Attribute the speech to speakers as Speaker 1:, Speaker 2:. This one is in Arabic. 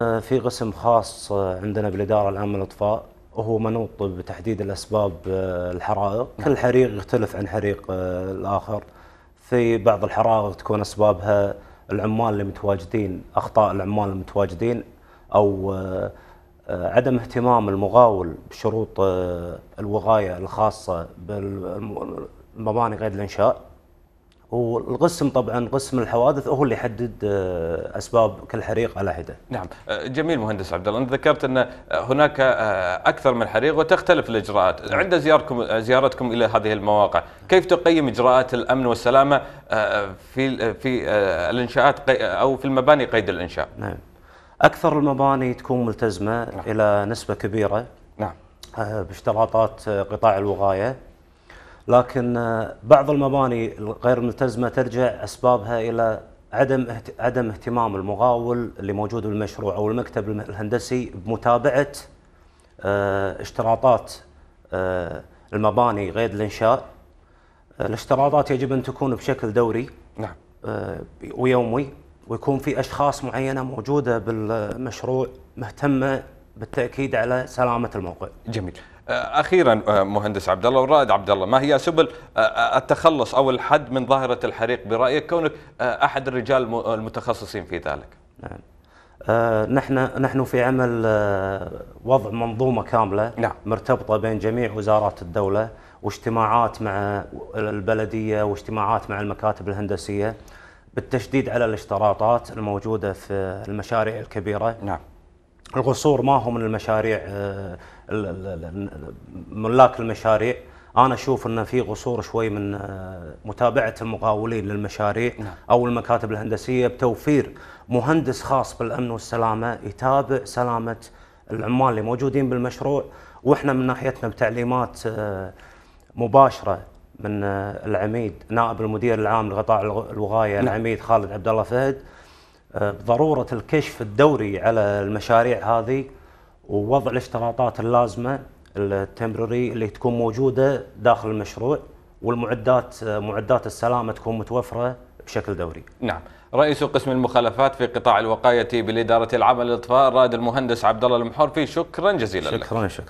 Speaker 1: في قسم خاص آه، عندنا بالإدارة العامة للإطفاء وهو منوط بتحديد الأسباب آه، الحرائق كل حريق يختلف عن حريق آه، الآخر في بعض الحرائق تكون أسبابها العمال اللي متواجدين أخطاء العمال المتواجدين أو عدم اهتمام المغاول بشروط الوقاية الخاصة بالمباني قيد الإنشاء والقسم طبعا قسم الحوادث هو اللي يحدد آه، اسباب كل حريق على حده. نعم،
Speaker 2: آه، جميل مهندس عبد الله، انت ذكرت ان هناك آه، اكثر من حريق وتختلف الاجراءات، عند زياركم زيارتكم الى هذه المواقع، كيف تقيم اجراءات الامن والسلامه في في الانشاءات او في المباني قيد الانشاء؟ نعم. اكثر
Speaker 1: المباني تكون ملتزمه نعم. الى نسبه كبيره. نعم. باشتراطات قطاع الوقايه. لكن آه، بعض المباني الغير ملتزمه ترجع اسبابها الى عدم عدم اهتمام المغاول اللي موجود بالمشروع او المكتب الهندسي بمتابعه آه، اشتراطات آه، المباني غير الانشاء الاشتراطات يجب ان تكون بشكل دوري نعم ويومي ويكون في اشخاص معينه موجوده بالمشروع مهتمه بالتاكيد على سلامه الموقع. جميل.
Speaker 2: آه، اخيرا آه، مهندس عبد الله والرائد عبد الله ما هي سبل آه، التخلص او الحد من ظاهره الحريق برايك كونك احد الرجال المتخصصين في ذلك
Speaker 1: نعم نحن نحن في عمل وضع منظومه كامله نعم. مرتبطه بين جميع وزارات الدوله واجتماعات مع البلديه واجتماعات مع المكاتب الهندسيه بالتشديد على الاشتراطات الموجوده في المشاريع الكبيره نعم. القصور ما هو من المشاريع آه، ملاك المشاريع انا اشوف ان في قصور شوي من آه، متابعه المقاولين للمشاريع نعم. او المكاتب الهندسيه بتوفير مهندس خاص بالامن والسلامه يتابع سلامه العمال اللي موجودين بالمشروع واحنا من ناحيتنا بتعليمات آه، مباشره من العميد نائب المدير العام لقطاع الوقايه نعم. العميد خالد عبد الله فهد بضروره الكشف الدوري على المشاريع هذه ووضع الاشتراطات اللازمه التمبروري اللي تكون موجوده داخل المشروع والمعدات معدات السلامه تكون متوفره بشكل دوري.
Speaker 2: نعم. رئيس قسم المخالفات في قطاع الوقايه بالاداره العامه للاطفاء الرائد المهندس عبد الله في شكرا جزيلا شكرا
Speaker 1: لك. شكرا